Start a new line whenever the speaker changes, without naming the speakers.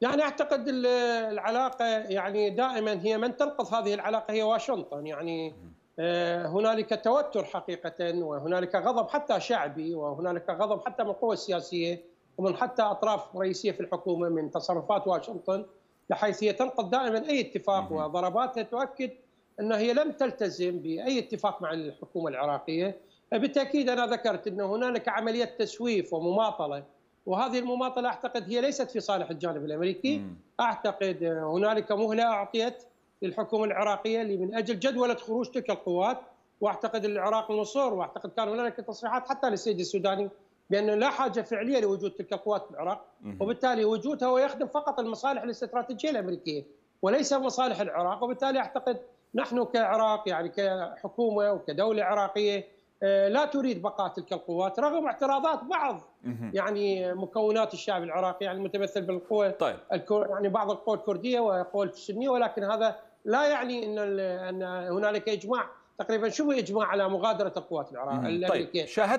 يعني اعتقد العلاقه يعني دائما هي من تنقض هذه العلاقه هي واشنطن يعني آه، هنالك توتر حقيقه وهنالك غضب حتى شعبي وهنالك غضب حتى من القوى السياسيه ومن حتى اطراف رئيسيه في الحكومه من تصرفات واشنطن بحيث هي تنقض دائما اي اتفاق وضرباتها تؤكد ان هي لم تلتزم باي اتفاق مع الحكومه العراقيه بالتاكيد انا ذكرت انه هنالك عمليه تسويف ومماطله وهذه المماطله اعتقد هي ليست في صالح الجانب الامريكي م. اعتقد هنالك مهله اعطيت للحكومه العراقيه اللي من اجل جدوله خروج تلك القوات واعتقد العراق مصر واعتقد كان هنالك تصريحات حتى للسيد السوداني بانه لا حاجه فعليه لوجود تلك القوات في العراق وبالتالي وجودها هو يخدم فقط المصالح الاستراتيجيه الامريكيه وليس مصالح العراق وبالتالي اعتقد نحن كعراق يعني كحكومه وكدوله عراقيه آه، لا تريد بقاء تلك القوات رغم اعتراضات بعض يعني مكونات الشعب العراقي يعني المتمثل بالقوى طيب. الكور يعني بعض القوى الكرديه والقوى السنيه ولكن هذا لا يعني ان ان هنالك اجماع تقريبا شبه اجماع على مغادره القوات العراقيه طيب شاهدت